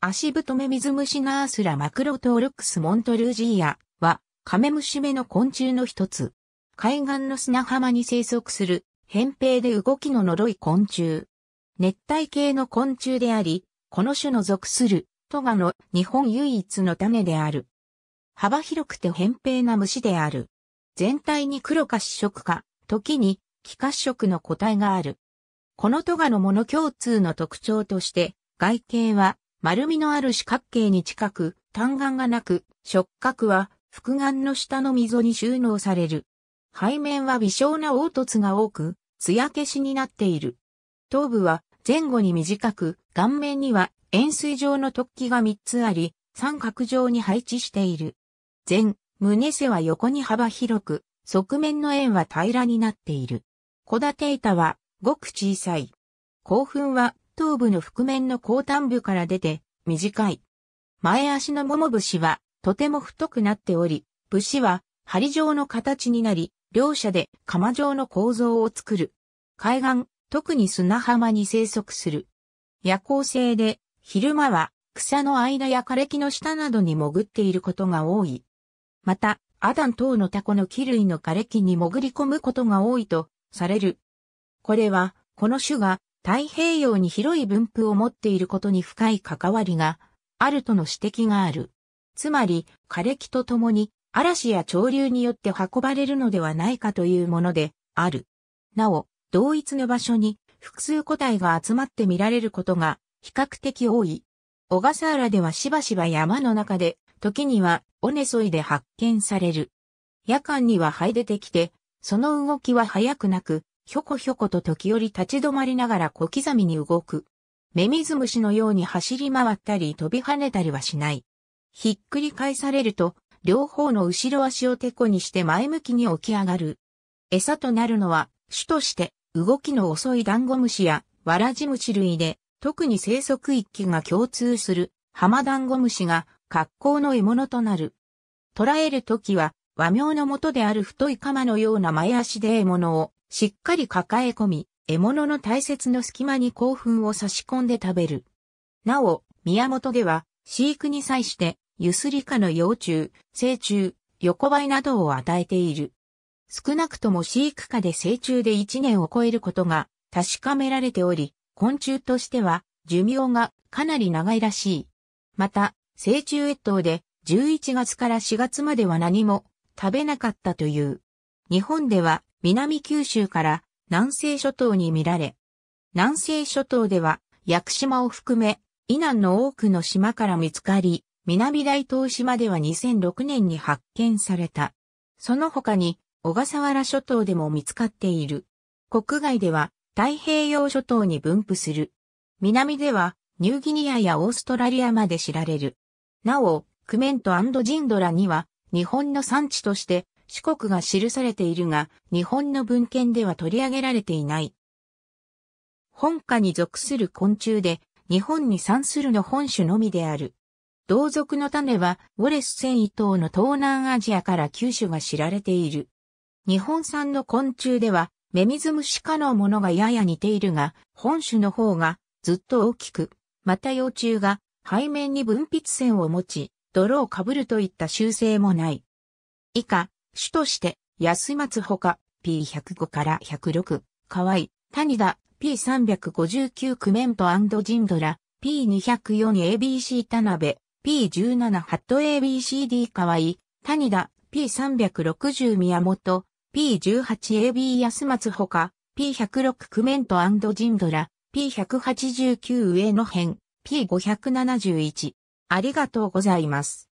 アシブトメミズムシナースラマクロトールクスモントルージーアはカメムシ目の昆虫の一つ。海岸の砂浜に生息する扁平で動きの呪い昆虫。熱帯系の昆虫であり、この種の属するトガの日本唯一の種である。幅広くて扁平な虫である。全体に黒か褐色か、時に気褐色の個体がある。このトガのもの共通の特徴として、外形は丸みのある四角形に近く、単眼がなく、触角は複眼の下の溝に収納される。背面は微小な凹凸が多く、艶消しになっている。頭部は前後に短く、顔面には円錐状の突起が3つあり、三角状に配置している。前、胸背は横に幅広く、側面の円は平らになっている。小立板はごく小さい。興奮は頭部の覆面の後端部から出て、短い。前足のもも節は、とても太くなっており、節は、針状の形になり、両者で釜状の構造を作る。海岸、特に砂浜に生息する。夜行性で、昼間は草の間や枯れ木の下などに潜っていることが多い。また、アダン等のタコの木類の枯れ木に潜り込むことが多いとされる。これは、この種が太平洋に広い分布を持っていることに深い関わりがあるとの指摘がある。つまり、枯れとともに嵐や潮流によって運ばれるのではないかというものである。なお、同一の場所に複数個体が集まって見られることが比較的多い。小笠原ではしばしば山の中で、時には尾根沿いで発見される。夜間には這い出てきて、その動きは速くなく、ひょこひょこと時折立ち止まりながら小刻みに動く。メミズムシのように走り回ったり飛び跳ねたりはしない。ひっくり返されると、両方の後ろ足をてこにして前向きに起き上がる。餌となるのは、種として動きの遅いダンゴムシやわらじムシ類で、特に生息域が共通するハマダンゴムシが格好の獲物となる。捕らえるときは、和名のもとである太い鎌のような前足で獲物をしっかり抱え込み、獲物の大切の隙間に興奮を差し込んで食べる。なお、宮本では、飼育に際して、ユスリカの幼虫、成虫、横ばいなどを与えている。少なくとも飼育下で成虫で1年を超えることが確かめられており、昆虫としては寿命がかなり長いらしい。また、成虫越冬で11月から4月までは何も食べなかったという。日本では南九州から南西諸島に見られ、南西諸島では屋久島を含め、以南の多くの島から見つかり、南大東島では2006年に発見された。その他に小笠原諸島でも見つかっている。国外では太平洋諸島に分布する。南ではニューギニアやオーストラリアまで知られる。なお、クメントジンドラには日本の産地として四国が記されているが、日本の文献では取り上げられていない。本科に属する昆虫で、日本に産するの本種のみである。同族の種は、ウォレス繊維等の東南アジアから九種が知られている。日本産の昆虫では、メミズムシ科のものがやや似ているが、本種の方がずっと大きく、また幼虫が背面に分泌腺を持ち、泥をかぶるといった習性もない。以下、主として、安松ほか、P105 から106、河合、谷田、P359 クメントジンドラ、P204ABC 田辺、P17 ハット ABCD 河合、谷田、P360 宮本、P18AB 安松ほか、P106 クメントジンドラ、P189 上の辺、P571。ありがとうございます。